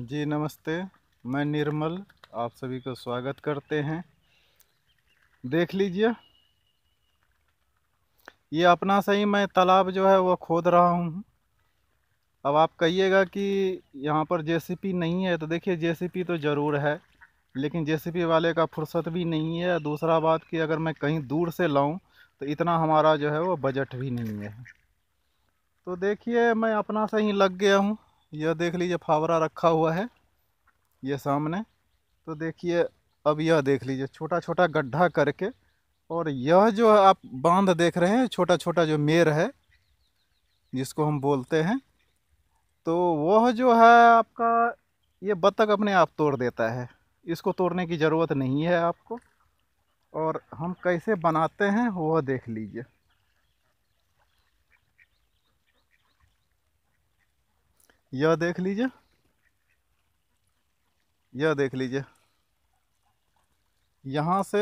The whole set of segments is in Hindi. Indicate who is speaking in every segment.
Speaker 1: जी नमस्ते मैं निर्मल आप सभी का स्वागत करते हैं देख लीजिए ये अपना सही मैं तालाब जो है वो खोद रहा हूँ अब आप कहिएगा कि यहाँ पर जेसीपी नहीं है तो देखिए जेसीपी तो ज़रूर है लेकिन जेसीपी वाले का फुर्सत भी नहीं है दूसरा बात कि अगर मैं कहीं दूर से लाऊं तो इतना हमारा जो है वो बजट भी नहीं है तो देखिए मैं अपना सही लग गया हूँ यह देख लीजिए फावड़ा रखा हुआ है ये सामने तो देखिए अब यह देख लीजिए छोटा छोटा गड्ढा करके और यह जो आप बांध देख रहे हैं छोटा छोटा जो मेर है जिसको हम बोलते हैं तो वह जो है आपका ये बत्तख अपने आप तोड़ देता है इसको तोड़ने की ज़रूरत नहीं है आपको और हम कैसे बनाते हैं वह देख लीजिए यह देख लीजिए यह देख लीजिए यहाँ से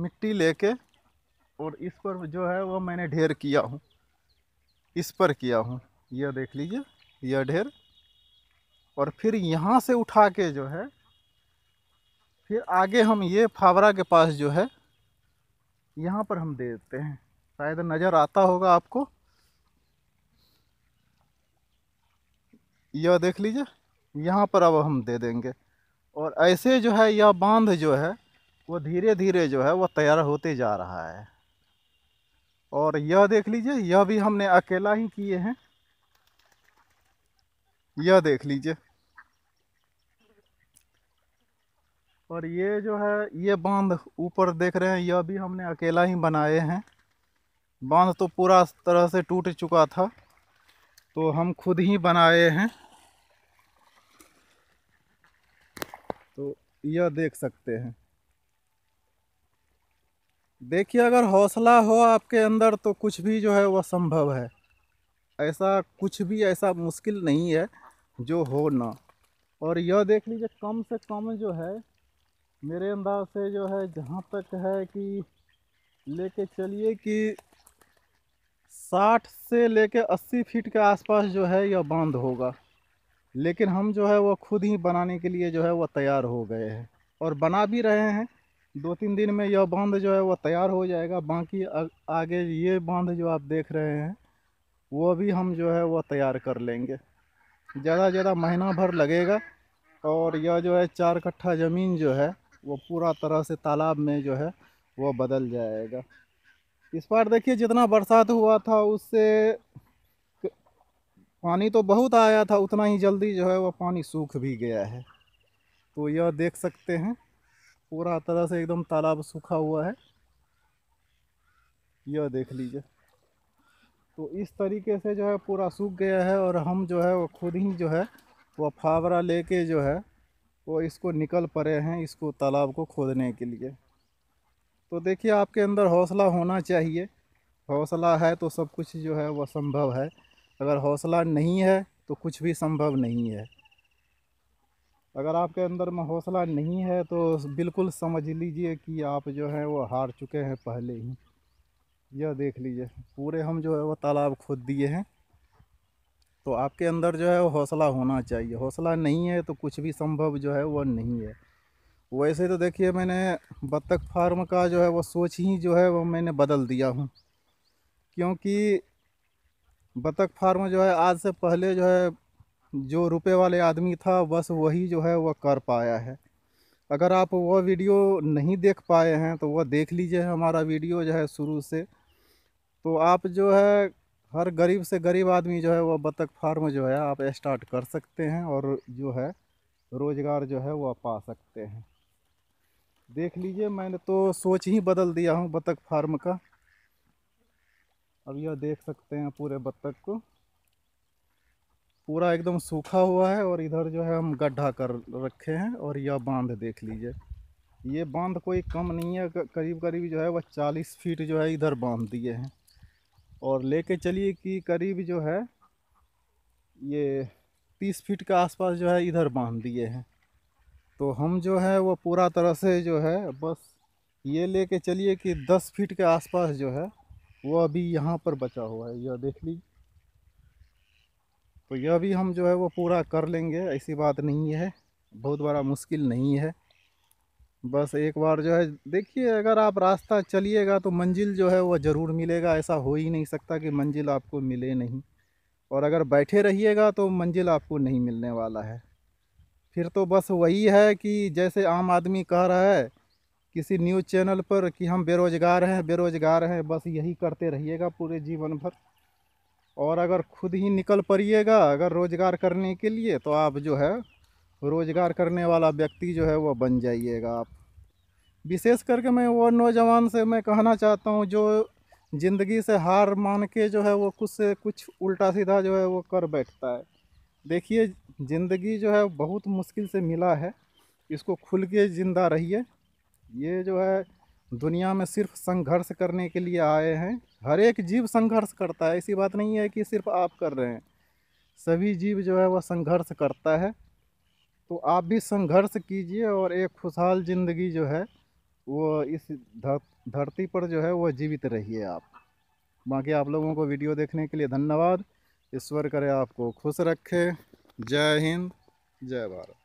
Speaker 1: मिट्टी लेके और इस पर जो है वह मैंने ढेर किया हूँ इस पर किया हूँ यह देख लीजिए यह ढेर और फिर यहाँ से उठा के जो है फिर आगे हम ये फावरा के पास जो है यहाँ पर हम दे देते हैं शायद नज़र आता होगा आपको यह देख लीजिए यहाँ पर अब हम दे देंगे और ऐसे जो है यह बांध जो है वो धीरे धीरे जो है वो तैयार होते जा रहा है और यह देख लीजिए यह भी हमने अकेला ही किए हैं यह देख लीजिए और ये जो है ये बांध ऊपर देख रहे हैं यह भी हमने अकेला ही बनाए हैं बांध तो पूरा तरह से टूट चुका था तो हम खुद ही बनाए हैं तो यह देख सकते हैं देखिए अगर हौसला हो आपके अंदर तो कुछ भी जो है वह संभव है ऐसा कुछ भी ऐसा मुश्किल नहीं है जो हो ना और यह देख लीजिए कम से कम जो है मेरे अंदाज से जो है जहाँ तक है कि लेके चलिए कि साठ से लेके अस्सी फीट के आसपास जो है यह बांध होगा लेकिन हम जो है वह खुद ही बनाने के लिए जो है वह तैयार हो गए हैं और बना भी रहे हैं दो तीन दिन में यह बांध जो है वह तैयार हो जाएगा बाकी आगे ये बांध जो आप देख रहे हैं वो भी हम जो है वह तैयार कर लेंगे ज़्यादा से ज़्यादा महीना भर लगेगा और यह जो है चार कट्ठा ज़मीन जो है वो पूरा तरह से तालाब में जो है वो बदल जाएगा इस बार देखिए जितना बरसात हुआ था उससे पानी तो बहुत आया था उतना ही जल्दी जो है वह पानी सूख भी गया है तो यह देख सकते हैं पूरा तरह से एकदम तालाब सूखा हुआ है यह देख लीजिए तो इस तरीके से जो है पूरा सूख गया है और हम जो है वो खुद ही जो है वह फावड़ा लेके जो है वो इसको निकल पड़े हैं इसको तालाब को खोदने के लिए तो देखिए आपके अंदर हौसला होना चाहिए हौसला है तो सब कुछ जो है वह संभव है अगर हौसला नहीं है तो कुछ भी संभव नहीं है अगर आपके अंदर में हौसला नहीं है तो बिल्कुल समझ लीजिए कि आप जो है वो हार चुके हैं पहले ही यह देख लीजिए पूरे हम जो है वो तालाब खोद दिए हैं तो आपके अंदर जो है वो हौसला होना चाहिए हौसला नहीं है तो कुछ भी संभव जो है वह नहीं है वैसे तो देखिए मैंने बत्तख फार्म का जो है वो सोच ही जो है वो मैंने बदल दिया हूँ क्योंकि बत्तख फार्म जो है आज से पहले जो है जो रुपए वाले आदमी था बस वही जो है वह कर पाया है अगर आप वह वीडियो नहीं देख पाए हैं तो वह देख लीजिए हमारा वीडियो जो है शुरू से तो आप जो है हर गरीब से गरीब आदमी जो है वह बत्तख फार्म जो है आप स्टार्ट कर सकते हैं और जो है रोज़गार जो है वह पा सकते हैं देख लीजिए मैंने तो सोच ही बदल दिया हूँ बतख फार्म का अब यह देख सकते हैं पूरे बत्तख को पूरा एकदम सूखा हुआ है और इधर जो है हम गड्ढा कर रखे हैं और यह बांध देख लीजिए ये बांध कोई कम नहीं है करीब करीब जो है वह चालीस फीट जो है इधर बांध दिए हैं और लेके चलिए कि करीब जो है ये तीस फीट के आसपास जो है इधर बांध दिए हैं तो हम जो है वो पूरा तरह से जो है बस ये ले कर चलिए कि दस फीट के आसपास जो है वो अभी यहाँ पर बचा हुआ है यह देख लीजिए तो यह भी हम जो है वो पूरा कर लेंगे ऐसी बात नहीं है बहुत बड़ा मुश्किल नहीं है बस एक बार जो है देखिए अगर आप रास्ता चलिएगा तो मंजिल जो है वह ज़रूर मिलेगा ऐसा हो ही नहीं सकता कि मंजिल आपको मिले नहीं और अगर बैठे रहिएगा तो मंजिल आपको नहीं मिलने वाला है फिर तो बस वही है कि जैसे आम आदमी कह रहा है किसी न्यूज़ चैनल पर कि हम बेरोज़गार हैं बेरोज़गार हैं बस यही करते रहिएगा पूरे जीवन भर और अगर खुद ही निकल पड़िएगा अगर रोज़गार करने के लिए तो आप जो है रोज़गार करने वाला व्यक्ति जो है वह बन जाइएगा आप विशेष करके मैं वो नौजवान से मैं कहना चाहता हूँ जो ज़िंदगी से हार मान के जो है वो कुछ से कुछ उल्टा सीधा जो है वो कर बैठता है देखिए ज़िंदगी जो है बहुत मुश्किल से मिला है इसको खुल के ज़िंदा रहिए ये जो है दुनिया में सिर्फ संघर्ष करने के लिए आए हैं हर एक जीव संघर्ष करता है ऐसी बात नहीं है कि सिर्फ आप कर रहे हैं सभी जीव जो है वह संघर्ष करता है तो आप भी संघर्ष कीजिए और एक खुशहाल ज़िंदगी जो है वो इस धरती पर जो है वह जीवित रहिए आप बाकी आप लोगों को वीडियो देखने के लिए धन्यवाद ईश्वर करे आपको खुश रखे जय हिंद जय भारत